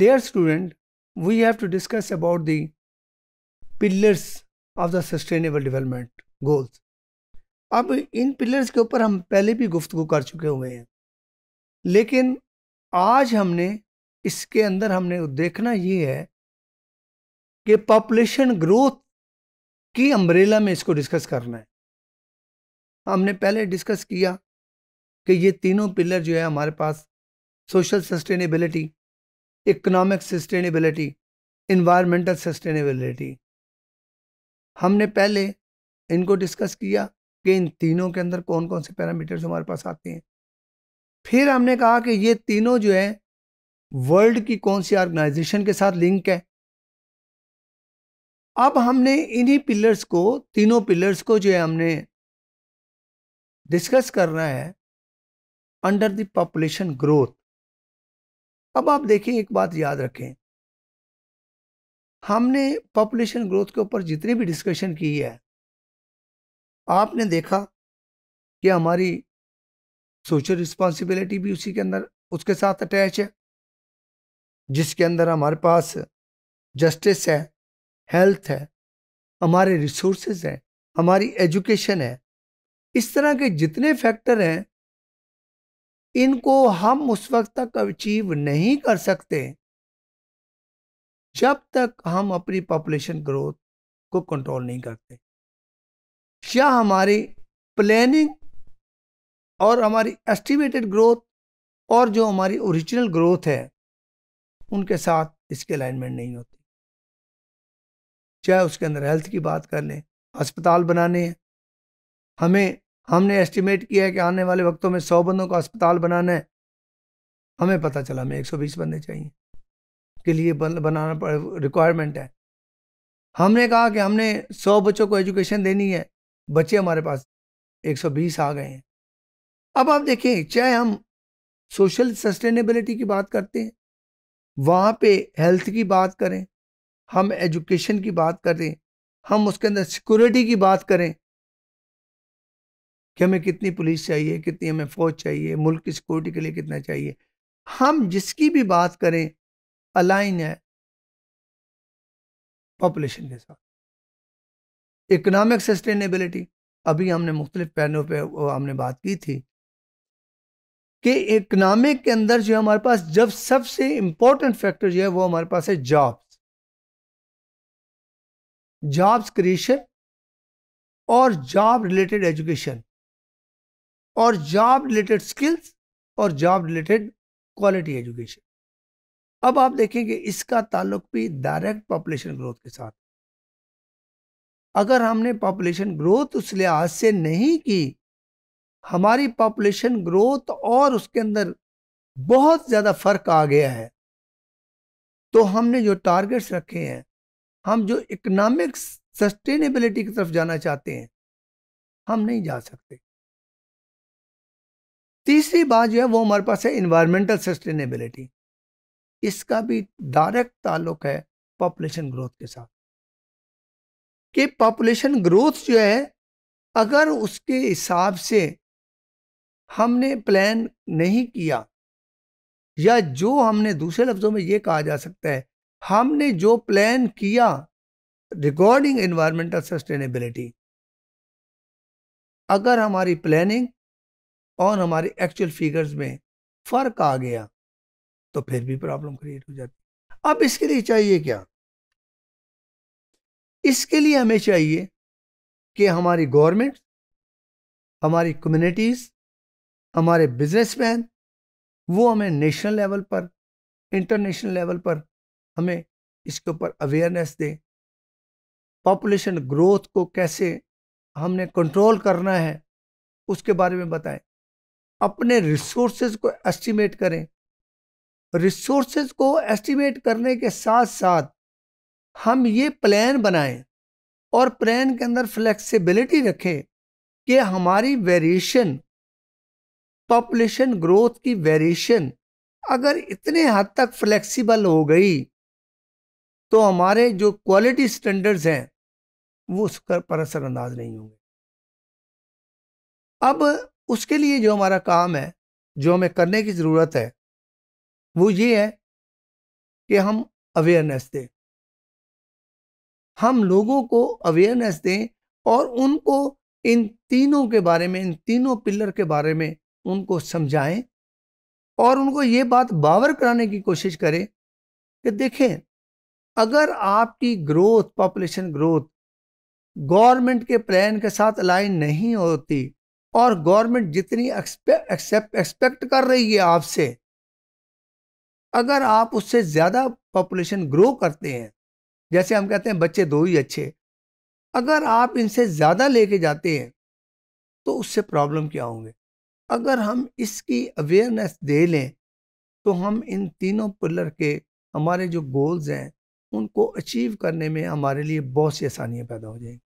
Dear student, we have to discuss about the pillars of the sustainable development goals. अब इन pillars के ऊपर हम पहले भी गुफ्तु कर चुके हुए हैं लेकिन आज हमने इसके अंदर हमने देखना ये है कि पॉपुलेशन ग्रोथ की अम्ब्रेला में इसको डिस्कस करना है हमने पहले डिस्कस किया कि ये तीनों पिलर जो है हमारे पास social sustainability economic sustainability environmental sustainability हमने पहले इनको डिस्कस किया कि इन तीनों के अंदर कौन कौन से पैरामीटर्स हमारे पास आते हैं फिर हमने कहा कि ये तीनों जो है वर्ल्ड की कौन सी ऑर्गेनाइजेशन के साथ लिंक है अब हमने इन्हीं पिलर्स को तीनों पिलर्स को जो है हमने डिस्कस करना है अंडर द पॉपुलेशन ग्रोथ अब आप देखें एक बात याद रखें हमने पॉपुलेशन ग्रोथ के ऊपर जितनी भी डिस्कशन की है आपने देखा कि हमारी सोशल रिस्पॉन्सिबिलिटी भी उसी के अंदर उसके साथ अटैच है जिसके अंदर हमारे पास जस्टिस है हेल्थ है हमारे रिसोर्सेज हैं हमारी एजुकेशन है इस तरह के जितने फैक्टर हैं इनको हम उस वक्त तक अचीव नहीं कर सकते जब तक हम अपनी पॉपुलेशन ग्रोथ को कंट्रोल नहीं करते या हमारी प्लानिंग और हमारी एस्टिमेटेड ग्रोथ और जो हमारी ओरिजिनल ग्रोथ है उनके साथ इसके अलाइनमेंट नहीं होती चाहे उसके अंदर हेल्थ की बात कर लें अस्पताल बनाने हैं हमें हमने एस्टिमेट किया है कि आने वाले वक्तों में सौ बंदों को अस्पताल बनाना है हमें पता चला हमें एक सौ बीस बंदे चाहिए के लिए बनाना रिक्वायरमेंट है हमने कहा कि हमने सौ बच्चों को एजुकेशन देनी है बच्चे हमारे पास एक सौ बीस आ गए हैं अब आप देखें चाहे हम सोशल सस्टेनेबिलिटी की बात करते हैं वहाँ पे हेल्थ की बात करें हम एजुकेशन की बात करें हम उसके अंदर सिक्योरिटी की बात करें कि हमें कितनी पुलिस चाहिए कितनी हमें फौज चाहिए मुल्क की सिक्योरिटी के लिए कितना चाहिए हम जिसकी भी बात करें अलाइन है पॉपुलेशन के साथ इकोनॉमिक सस्टेनेबिलिटी अभी हमने मुख्तलिफ पैनों पे हमने बात की थी कि इकनॉमिक के अंदर जो हमारे पास जब सबसे इम्पोर्टेंट फैक्टर जो है वो हमारे पास है जॉब्स जॉब्स क्रिएशन और जॉब रिलेटेड एजुकेशन और जॉब रिलेटेड स्किल्स और जॉब रिलेटेड क्वालिटी एजुकेशन अब आप देखेंगे इसका ताल्लुक भी डायरेक्ट पॉपुलेशन ग्रोथ के साथ अगर हमने पॉपुलेशन ग्रोथ उस लिहाज से नहीं की हमारी पॉपुलेशन ग्रोथ और उसके अंदर बहुत ज़्यादा फर्क आ गया है तो हमने जो टारगेट्स रखे हैं हम जो इकोनॉमिक सस्टेनेबिलिटी की तरफ जाना चाहते हैं हम नहीं जा सकते तीसरी बात जो है वो हमारे पास है इन्वायरमेंटल सस्टेनेबिलिटी इसका भी डायरेक्ट ताल्लुक है पॉपुलेशन ग्रोथ के साथ कि पॉपुलेशन ग्रोथ जो है अगर उसके हिसाब से हमने प्लान नहीं किया या जो हमने दूसरे लफ्ज़ों में ये कहा जा सकता है हमने जो प्लान किया रिगार्डिंग इन्वायरमेंटल सस्टेनेबिलिटी अगर हमारी प्लानिंग और हमारे एक्चुअल फिगर्स में फ़र्क आ गया तो फिर भी प्रॉब्लम क्रिएट हो जाती अब इसके लिए चाहिए क्या इसके लिए हमें चाहिए कि हमारी गवर्नमेंट हमारी कम्युनिटीज़ हमारे बिजनेसमैन वो हमें नेशनल लेवल पर इंटरनेशनल लेवल पर हमें इसके ऊपर अवेयरनेस दें पॉपुलेशन ग्रोथ को कैसे हमने कंट्रोल करना है उसके बारे में बताएं अपने रिसोर्सेज को एस्टिमेट करें रिसोर्सेज को एस्टिमेट करने के साथ साथ हम ये प्लान बनाएं और प्लान के अंदर फ्लेक्सिबिलिटी रखें कि हमारी वेरिएशन पॉपुलेशन ग्रोथ की वेरिएशन अगर इतने हद तक फ्लेक्सिबल हो गई तो हमारे जो क्वालिटी स्टैंडर्ड्स हैं वो उस पर असरअंदाज नहीं होंगे अब उसके लिए जो हमारा काम है जो हमें करने की ज़रूरत है वो ये है कि हम अवेयरनेस दें हम लोगों को अवेयरनेस दें और उनको इन तीनों के बारे में इन तीनों पिलर के बारे में उनको समझाएं और उनको ये बात बावर कराने की कोशिश करें कि देखें अगर आपकी ग्रोथ पॉपुलेशन ग्रोथ गवर्नमेंट के प्लान के साथ अलाइन नहीं होती और गवर्नमेंट जितनी एक्सपेक्ट कर रही है आपसे अगर आप उससे ज़्यादा पॉपुलेशन ग्रो करते हैं जैसे हम कहते हैं बच्चे दो ही अच्छे अगर आप इनसे ज़्यादा लेके जाते हैं तो उससे प्रॉब्लम क्या होंगे अगर हम इसकी अवेयरनेस दे लें तो हम इन तीनों पिलर के हमारे जो गोल्स हैं उनको अचीव करने में हमारे लिए बहुत सी आसानियाँ पैदा हो जाएंगी